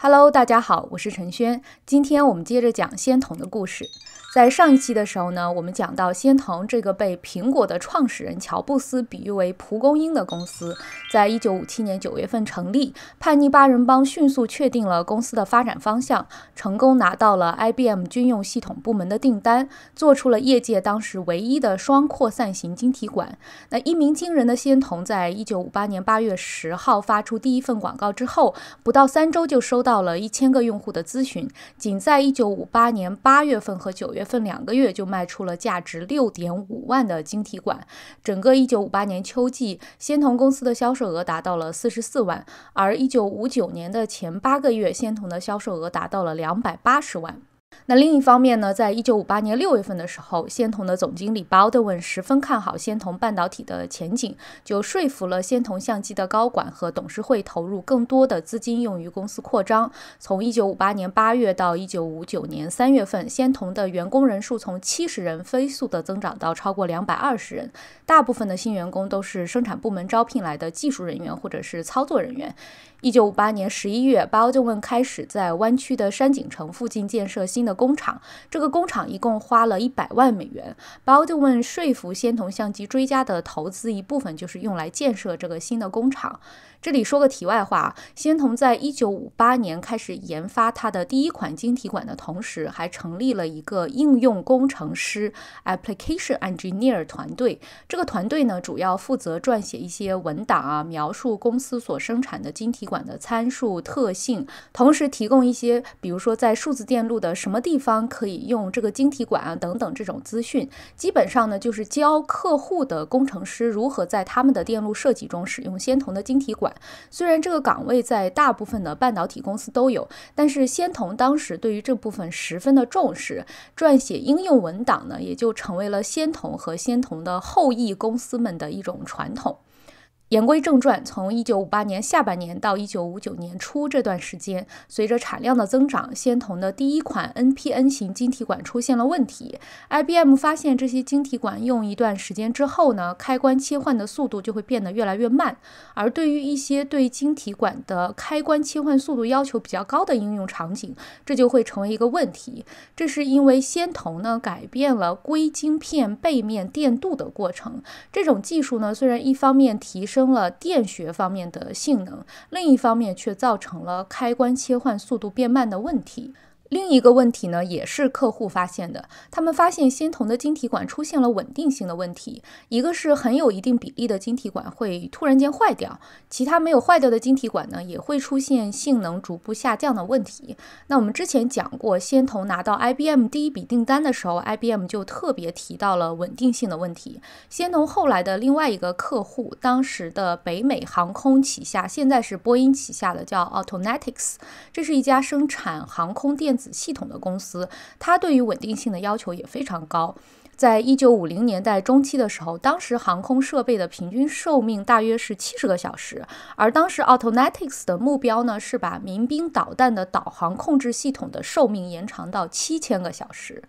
Hello，大家好，我是陈轩。今天我们接着讲仙童的故事。在上一期的时候呢，我们讲到仙童这个被苹果的创始人乔布斯比喻为蒲公英的公司，在1957年9月份成立，叛逆八人帮迅速确定了公司的发展方向，成功拿到了 IBM 军用系统部门的订单，做出了业界当时唯一的双扩散型晶体管。那一鸣惊人的仙童，在1958年8月10号发出第一份广告之后，不到三周就收到。到了一千个用户的咨询，仅在一九五八年八月份和九月份两个月就卖出了价值六点五万的晶体管。整个一九五八年秋季，仙童公司的销售额达到了四十四万，而一九五九年的前八个月，仙童的销售额达到了两百八十万。那另一方面呢，在1958年6月份的时候，仙童的总经理 Baldwin 十分看好仙童半导体的前景，就说服了仙童相机的高管和董事会投入更多的资金用于公司扩张。从1958年8月到1959年3月份，仙童的员工人数从70人飞速的增长到超过220人，大部分的新员工都是生产部门招聘来的技术人员或者是操作人员。1958年11月，w i n 开始在湾区的山景城附近建设新。的工厂，这个工厂一共花了一百万美元。Baldwin 说服仙童相机追加的投资一部分就是用来建设这个新的工厂。这里说个题外话，仙童在一九五八年开始研发它的第一款晶体管的同时，还成立了一个应用工程师 （Application Engineer） 团队。这个团队呢，主要负责撰写一些文档啊，描述公司所生产的晶体管的参数特性，同时提供一些，比如说在数字电路的什么。地方可以用这个晶体管啊等等这种资讯，基本上呢就是教客户的工程师如何在他们的电路设计中使用仙童的晶体管。虽然这个岗位在大部分的半导体公司都有，但是仙童当时对于这部分十分的重视，撰写应用文档呢也就成为了仙童和仙童的后裔公司们的一种传统。言归正传，从一九五八年下半年到一九五九年初这段时间，随着产量的增长，仙童的第一款 NPN 型晶体管出现了问题。IBM 发现这些晶体管用一段时间之后呢，开关切换的速度就会变得越来越慢。而对于一些对晶体管的开关切换速度要求比较高的应用场景，这就会成为一个问题。这是因为仙童呢改变了硅晶片背面电镀的过程。这种技术呢，虽然一方面提升。增了电学方面的性能，另一方面却造成了开关切换速度变慢的问题。另一个问题呢，也是客户发现的。他们发现仙童的晶体管出现了稳定性的问题，一个是很有一定比例的晶体管会突然间坏掉，其他没有坏掉的晶体管呢，也会出现性能逐步下降的问题。那我们之前讲过，仙童拿到 IBM 第一笔订单的时候，IBM 就特别提到了稳定性的问题。仙童后来的另外一个客户，当时的北美航空旗下，现在是波音旗下的叫 a u t o n a t i c s 这是一家生产航空电。子系统的公司，它对于稳定性的要求也非常高。在一九五零年代中期的时候，当时航空设备的平均寿命大约是七十个小时，而当时 Autonetics 的目标呢是把民兵导弹的导航控制系统的寿命延长到七千个小时。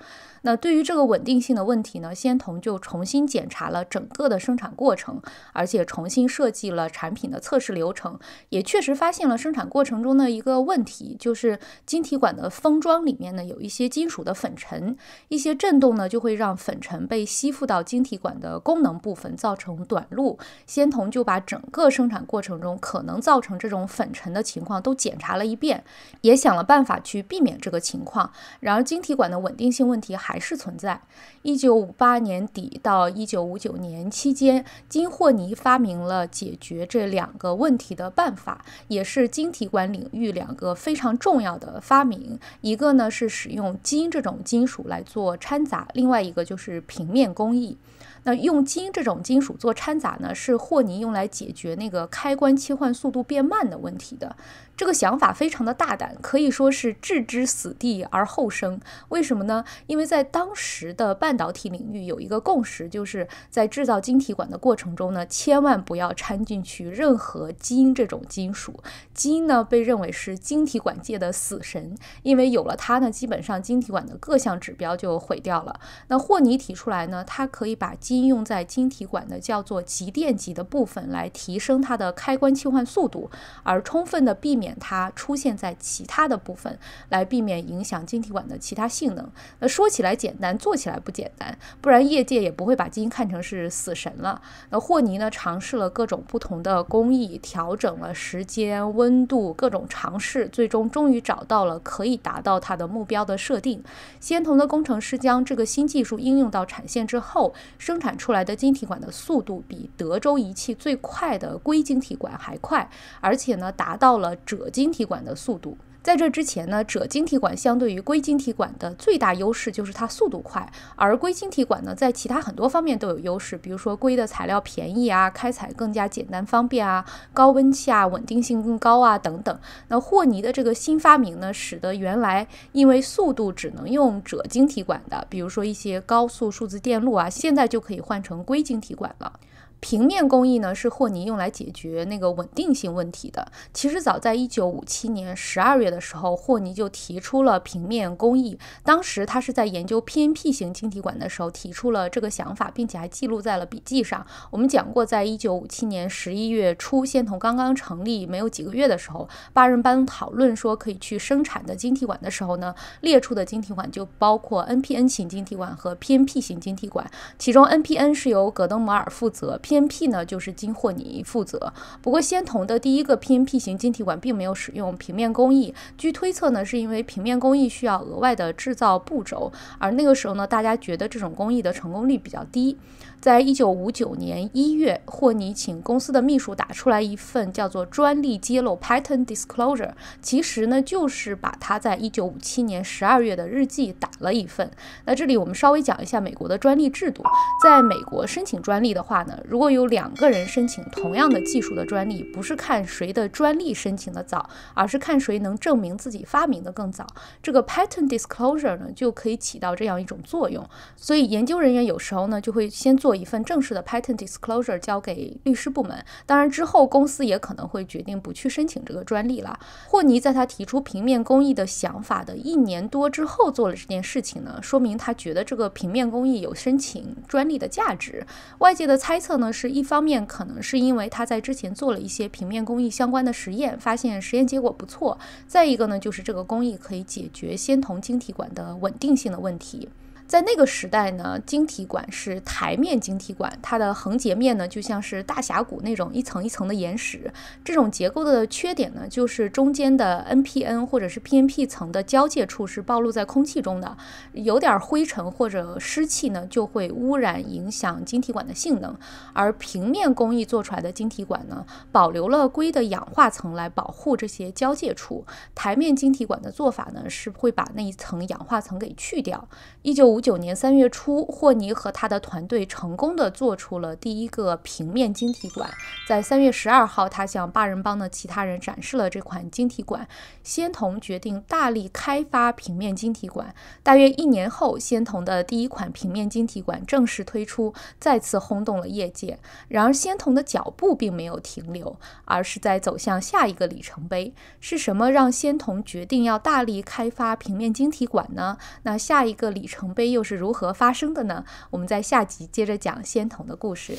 那对于这个稳定性的问题呢，仙童就重新检查了整个的生产过程，而且重新设计了产品的测试流程，也确实发现了生产过程中的一个问题，就是晶体管的封装里面呢有一些金属的粉尘，一些震动呢就会让粉。尘被吸附到晶体管的功能部分，造成短路。仙童就把整个生产过程中可能造成这种粉尘的情况都检查了一遍，也想了办法去避免这个情况。然而，晶体管的稳定性问题还是存在。一九五八年底到一九五九年期间，金霍尼发明了解决这两个问题的办法，也是晶体管领域两个非常重要的发明。一个呢是使用金这种金属来做掺杂，另外一个就是。是平面工艺。那用金这种金属做掺杂呢，是霍尼用来解决那个开关切换速度变慢的问题的。这个想法非常的大胆，可以说是置之死地而后生。为什么呢？因为在当时的半导体领域有一个共识，就是在制造晶体管的过程中呢，千万不要掺进去任何金这种金属。金呢，被认为是晶体管界的死神，因为有了它呢，基本上晶体管的各项指标就毁掉了。那霍尼提出来呢，它可以把。金用在晶体管的叫做极电极的部分来提升它的开关切换速度，而充分的避免它出现在其他的部分，来避免影响晶体管的其他性能。那说起来简单，做起来不简单，不然业界也不会把金看成是死神了。那霍尼呢尝试了各种不同的工艺，调整了时间、温度，各种尝试，最终终于找到了可以达到它的目标的设定。仙童的工程师将这个新技术应用到产线之后，生。生产出来的晶体管的速度比德州仪器最快的硅晶体管还快，而且呢，达到了锗晶体管的速度。在这之前呢，锗晶体管相对于硅晶体管的最大优势就是它速度快，而硅晶体管呢，在其他很多方面都有优势，比如说硅的材料便宜啊，开采更加简单方便啊，高温下稳定性更高啊等等。那霍尼的这个新发明呢，使得原来因为速度只能用锗晶体管的，比如说一些高速数字电路啊，现在就可以换成硅晶体管了。平面工艺呢，是霍尼用来解决那个稳定性问题的。其实早在一九五七年十二月的时候，霍尼就提出了平面工艺。当时他是在研究 P-N-P 型晶体管的时候提出了这个想法，并且还记录在了笔记上。我们讲过，在一九五七年十一月初，仙童刚刚成立没有几个月的时候，八人班讨论说可以去生产的晶体管的时候呢，列出的晶体管就包括 N-P-N 型晶体管和 P-N-P 型晶体管，其中 N-P-N 是由戈登·摩尔负责。P-N-P 呢，就是金霍尼负责。不过，仙童的第一个 P-N-P 型晶体管并没有使用平面工艺。据推测呢，是因为平面工艺需要额外的制造步骤，而那个时候呢，大家觉得这种工艺的成功率比较低。在一九五九年一月，霍尼请公司的秘书打出来一份叫做“专利揭露 p a t e n Disclosure），其实呢，就是把他在一九五七年十二月的日记打了一份。那这里我们稍微讲一下美国的专利制度。在美国申请专利的话呢，如如果有两个人申请同样的技术的专利，不是看谁的专利申请的早，而是看谁能证明自己发明的更早。这个 patent disclosure 呢就可以起到这样一种作用。所以研究人员有时候呢就会先做一份正式的 patent disclosure 交给律师部门。当然之后公司也可能会决定不去申请这个专利了。霍尼在他提出平面工艺的想法的一年多之后做了这件事情呢，说明他觉得这个平面工艺有申请专利的价值。外界的猜测呢？是一方面，可能是因为他在之前做了一些平面工艺相关的实验，发现实验结果不错；再一个呢，就是这个工艺可以解决先铜晶体管的稳定性的问题。在那个时代呢，晶体管是台面晶体管，它的横截面呢就像是大峡谷那种一层一层的岩石。这种结构的缺点呢，就是中间的 NPN 或者是 PNP 层的交界处是暴露在空气中的，有点灰尘或者湿气呢就会污染影响晶体管的性能。而平面工艺做出来的晶体管呢，保留了硅的氧化层来保护这些交界处。台面晶体管的做法呢，是会把那一层氧化层给去掉。一九五。五九年三月初，霍尼和他的团队成功的做出了第一个平面晶体管。在三月十二号，他向八人帮的其他人展示了这款晶体管。仙童决定大力开发平面晶体管。大约一年后，仙童的第一款平面晶体管正式推出，再次轰动了业界。然而，仙童的脚步并没有停留，而是在走向下一个里程碑。是什么让仙童决定要大力开发平面晶体管呢？那下一个里程碑。又是如何发生的呢？我们在下集接着讲仙童的故事。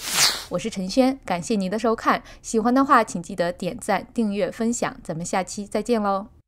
我是陈轩，感谢您的收看。喜欢的话，请记得点赞、订阅、分享。咱们下期再见喽。